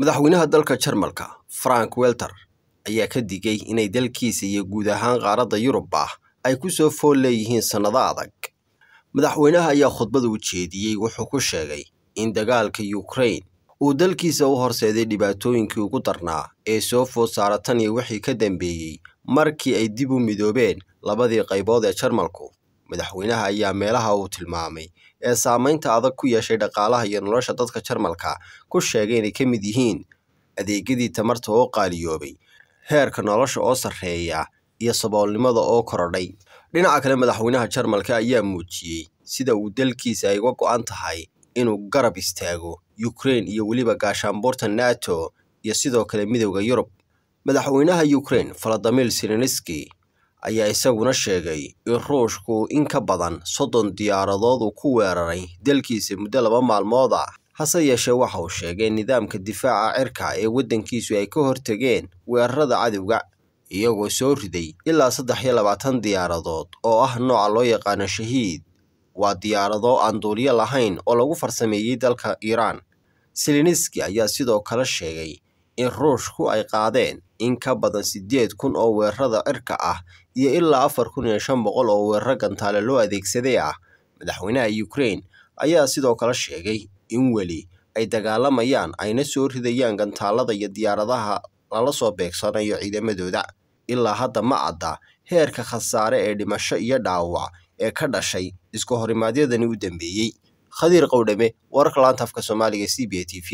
madaxweynaha dalka jarmalka frank welter ayaa ka digay inay dalkiisa iyo guud ahaan qaaradda yurubba ah ay ku soo fool leeyihiin sannado adag madaxweynaha ayaa khudbada u jeediyey wuxuu ku sheegay in dagaalka yukrain uu dalkiisa u horseeday dhibaatooyinkii ugu darnaa ee soo food saara tan iyo wixii ka dambeeyey markii ay dib u midoobeen labadii qaybood ee jarmalku madaxweynaha ayaa meelaha uu tilmaamay ee saameynta adag ku yeeshay dhaqaalaha iyo nolosha dadka jarmalka ku sheegay inay ka mid yihiin adeegyadii tamarta oo qaaliyoobay heerka nolosha oo sarreeya iyo saboolnimada oo korodhay dhinaca kale madaxweynaha jarmalka ayaa muujiyey sida uu dalkiisa ay uga go'an tahay inuu garab istaago yukrain iyo weliba gaashaanbuurta nato iyo sidoo kale midowda yurub madaxweynaha yukrain faladamil silenski ayaa isaguna sheegay in ruushku in ka badan soddon diyaaradood uu ku weeraray dalkiisa muddo laba maalmood ah hase yeeshee waxa uu sheegay nidaamka difaaca cirka ee waddankiisu ay ka hortegeen weerarada cadowga iyagoo soo riday ilaa saddex iyo labaatan diyaaradood oo ah nooca loo yaqaano shahiid waa diyaarado aan duuliyo lahayn oo lagu farsameeyey dalka iiraan seliniski ayaa sidoo kale sheegay in ruushku ay qaadeen in ka badan sideed kun oo weerarada cirka ah iyo ilaa afar kun iyo shan boqol oo weeraro gantaale loo adeegsaday ah madaxweynaha Ukraine ayaa sidoo kale sheegay in weli ay dagaalamayaan ayna soo ridayaan gantaalada iyo diyaaradaha lala soo beegsanayo ciidamadooda ilaa hadda ma cadda heerka khasaare ee dhimasho iyo dhaawac ee ka dhashay isku horimaadyadani u dambeeyey khadiir qowdhame wararka laanta soomaaliga c b a t v